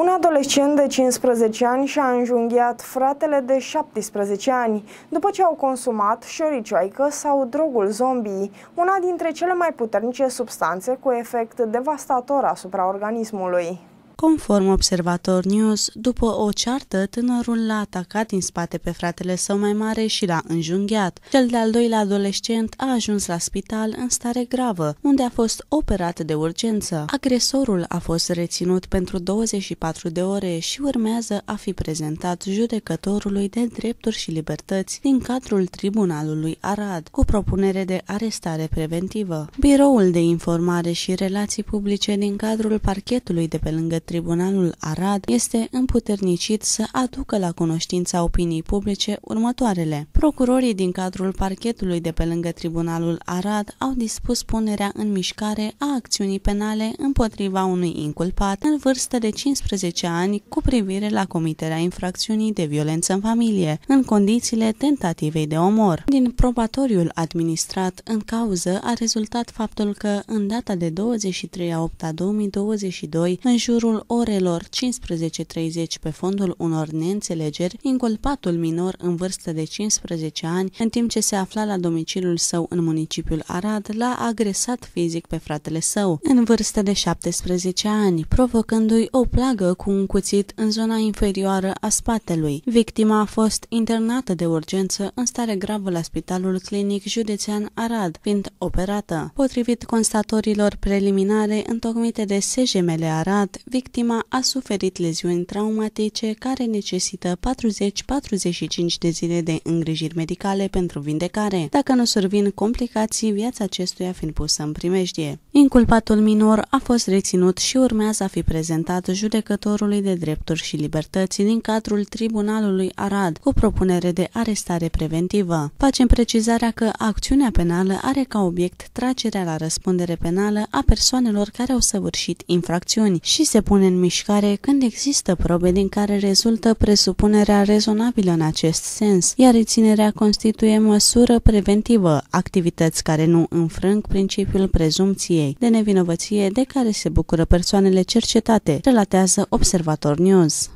Un adolescent de 15 ani și-a înjunghiat fratele de 17 ani după ce au consumat șoricioaică sau drogul zombie, una dintre cele mai puternice substanțe cu efect devastator asupra organismului. Conform Observator News, după o ceartă, tânărul l-a atacat din spate pe fratele său mai mare și l-a înjunghiat. Cel de-al doilea adolescent a ajuns la spital în stare gravă, unde a fost operat de urgență. Agresorul a fost reținut pentru 24 de ore și urmează a fi prezentat judecătorului de drepturi și libertăți din cadrul Tribunalului Arad, cu propunere de arestare preventivă. Biroul de Informare și Relații Publice din cadrul parchetului de pe lângă Tribunalul Arad este împuternicit să aducă la cunoștința opiniei publice următoarele. Procurorii din cadrul parchetului de pe lângă Tribunalul Arad au dispus punerea în mișcare a acțiunii penale împotriva unui inculpat în vârstă de 15 ani cu privire la comiterea infracțiunii de violență în familie, în condițiile tentativei de omor. Din probatoriul administrat în cauză a rezultat faptul că, în data de 23 a 8 a 2022, în jurul jurul orelor 15.30 pe fondul unor neînțelegeri, inculpatul minor în vârstă de 15 ani, în timp ce se afla la domiciliul său în municipiul Arad, l-a agresat fizic pe fratele său, în vârstă de 17 ani, provocându-i o plagă cu un cuțit în zona inferioară a spatelui. Victima a fost internată de urgență în stare gravă la Spitalul Clinic Județean Arad, fiind operată. Potrivit constatorilor preliminare întocmite de SJML Arad, victima victima a suferit leziuni traumatice care necesită 40-45 de zile de îngrijiri medicale pentru vindecare, dacă nu survin complicații, viața acestuia fiind pusă în primejdie. Inculpatul minor a fost reținut și urmează a fi prezentat judecătorului de drepturi și libertăți din cadrul Tribunalului Arad cu propunere de arestare preventivă. Facem precizarea că acțiunea penală are ca obiect tragerea la răspundere penală a persoanelor care au săvârșit infracțiuni și se pune în mișcare când există probe din care rezultă presupunerea rezonabilă în acest sens, iar reținerea constituie măsură preventivă, activități care nu înfrâng principiul prezumției ei, de nevinovăție de care se bucură persoanele cercetate, relatează Observator News.